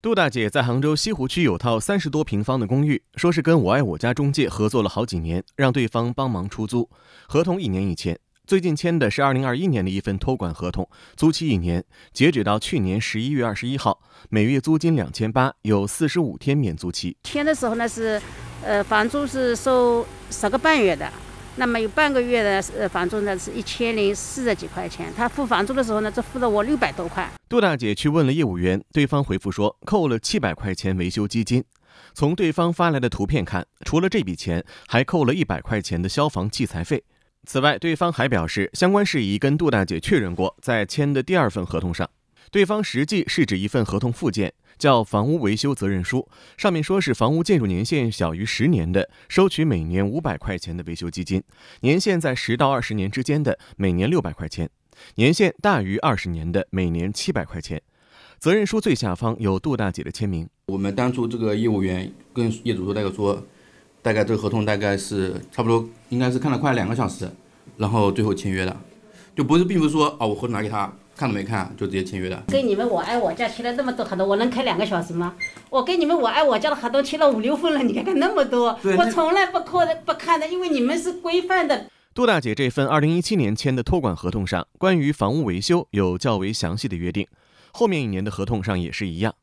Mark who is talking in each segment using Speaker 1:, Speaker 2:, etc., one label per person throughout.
Speaker 1: 杜大姐在杭州西湖区有套三十多平方的公寓，说是跟我爱我家中介合作了好几年，让对方帮忙出租，合同一年一签。最近签的是二零二一年的一份托管合同，租期一年，截止到去年十一月二十一号，每月租金两千八，有四十五天免租期。
Speaker 2: 签的时候呢是，呃，房租是收十个半月的。那么有半个月的呃房租呢，是一千零四十几块钱。他付房租的时候呢，只付了我六百多块。
Speaker 1: 杜大姐去问了业务员，对方回复说扣了七百块钱维修基金。从对方发来的图片看，除了这笔钱，还扣了一百块钱的消防器材费。此外，对方还表示相关事宜跟杜大姐确认过，在签的第二份合同上，对方实际是指一份合同附件。叫房屋维修责任书，上面说是房屋建筑年限小于十年的，收取每年五百块钱的维修基金；年限在十到二十年之间的，每年六百块钱；年限大于二十年的，每年七百块钱。责任书最下方有杜大姐的签名。我们当初这个业务员跟业主说那个说，
Speaker 3: 大概这个合同大概是差不多，应该是看了快两个小时，然后最后签约的，就不是，并不是说啊，我合同拿给他。看都没看就直接签约的。
Speaker 2: 跟你们我爱我家签了那么多合同，我能开两个小时吗？我跟你们我爱我家的合同签了五六份了，你看看那么多，我从来不看的，不看的，因为你们是规范的。
Speaker 1: 杜大姐这份二零一七年签的托管合同上，关于房屋维修有较为详细的约定，后面一年的合同上也是一样，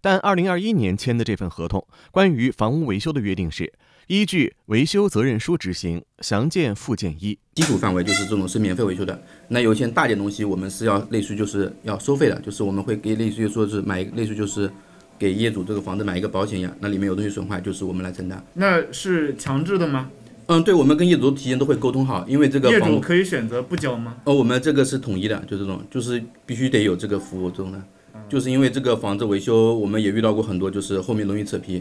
Speaker 1: 但二零二一年签的这份合同，关于房屋维修的约定是。依据维修责任书执行，详见附件一。基础范围就是这种是免费维修
Speaker 3: 的，那有一些大点东西，我们是要类似就是要收费的，就是我们会给类似于说是买类似就是给业主这个房子买一个保险一样，那里面有东西损坏就是我们来承担。那是强制的吗？嗯，对，我们跟业主提前都会沟通好，因为这个业主可以选择不交吗？哦，我们这个是统一的，就这种就是必须得有这个服务这种的，就是因为这个房子维修，我们也遇到过很多就是后面容易扯皮。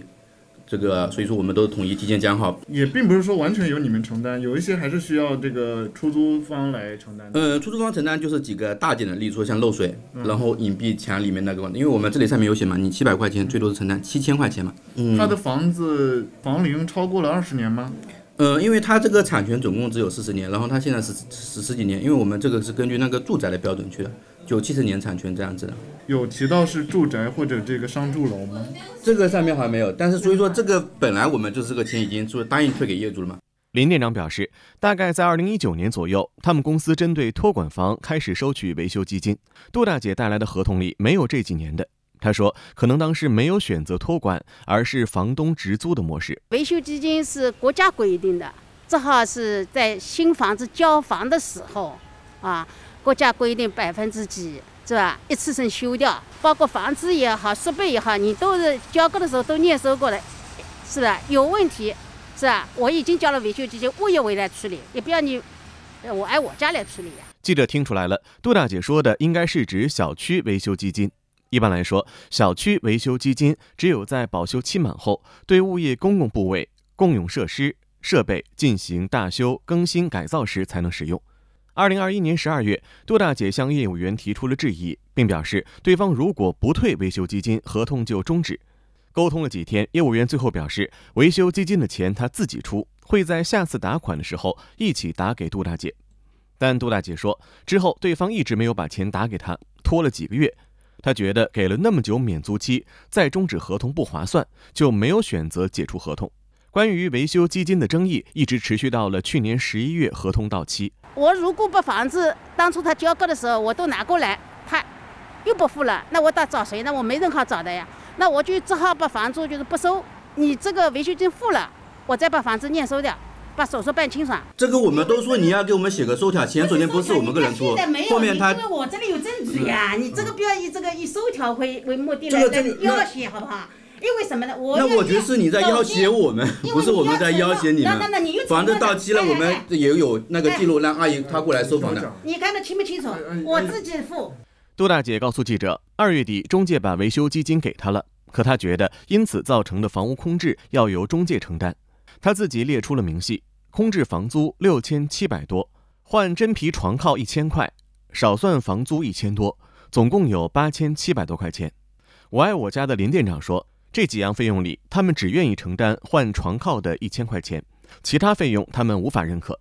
Speaker 3: 这个，所以说我们都统一提前讲好，也并不是说完全由你们承担，有一些还是需要这个出租方来承担。呃，出租方承担就是几个大件的，例如说像漏水，然后隐蔽墙里面那个问题，因为我们这里上面有写嘛，你七百块钱最多是承担七千块钱嘛。嗯，他的房子房龄超过了二十年吗？呃，因为他这个产权总共只有四十年，然后他现在是十十几年，因为我们这个是根据那个住宅的标准去的。九七十年产权这样子的，有提到是住宅或者这个商住楼吗？这个上面好像没有，但是所以说这个本来我们就是这个钱已经就答应退给业主了嘛。
Speaker 1: 林店长表示，大概在二零一九年左右，他们公司针对托管房开始收取维修基金。杜大姐带来的合同里没有这几年的，她说可能当时没有选择托管，而是房东直租的模式。
Speaker 2: 维修基金是国家规定的，正好是在新房子交房的时候，啊。国家规定百分之几是吧？一次性修掉，包括房子也好，设备也好，你都是交割的时候都验收过的，是的。有问题是吧？我已经交了维修基金，物业会来处理，也不要你，我挨我家来处理呀。
Speaker 1: 记者听出来了，杜大姐说的应该是指小区维修基金。一般来说，小区维修基金只有在保修期满后，对物业公共部位、共用设施设备进行大修、更新、改造时才能使用。二零二一年十二月，杜大姐向业务员提出了质疑，并表示，对方如果不退维修基金，合同就终止。沟通了几天，业务员最后表示，维修基金的钱他自己出，会在下次打款的时候一起打给杜大姐。但杜大姐说，之后对方一直没有把钱打给她，拖了几个月。她觉得给了那么久免租期，再终止合同不划算，就没有选择解除合同。关于维修基金的争议一直持续到了去年十一月合同到期。
Speaker 2: 我如果把房子当初他交割的时候我都拿过来，他又不付了，那我到找谁呢？我没任何找的呀，那我就只好把房租就是不收。你这个维修金付了，我再把房子验收掉，把手续办清爽。
Speaker 3: 这个我们都说你要给我们写个收条，前两天不是我们个人出，后面他因为
Speaker 2: 我这里有证据呀，你这个不要以这个以收条为为目的来要写好不好？因为什么呢？我那我觉得是
Speaker 3: 你在要挟我们，不是我们在要挟
Speaker 1: 你
Speaker 2: 们。房子到期了，我们
Speaker 3: 也有那个记录，让阿姨她过来收房的。
Speaker 2: 你看的清不清楚？我自己付。
Speaker 1: 杜大姐告诉记者，二月底中介把维修基金给她了，可她觉得因此造成的房屋空置要由中介承担，她自己列出了明细：空置房租六千七百多，换真皮床靠一千块，少算房租一千多，总共有八千七百多块钱。我爱我家的林店长说。这几样费用里，他们只愿意承担换床靠的一千块钱，其他费用他们无法认可。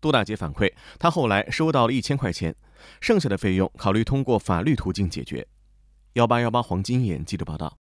Speaker 1: 杜大姐反馈，她后来收到了一千块钱，剩下的费用考虑通过法律途径解决。幺八幺八黄金眼记者报道。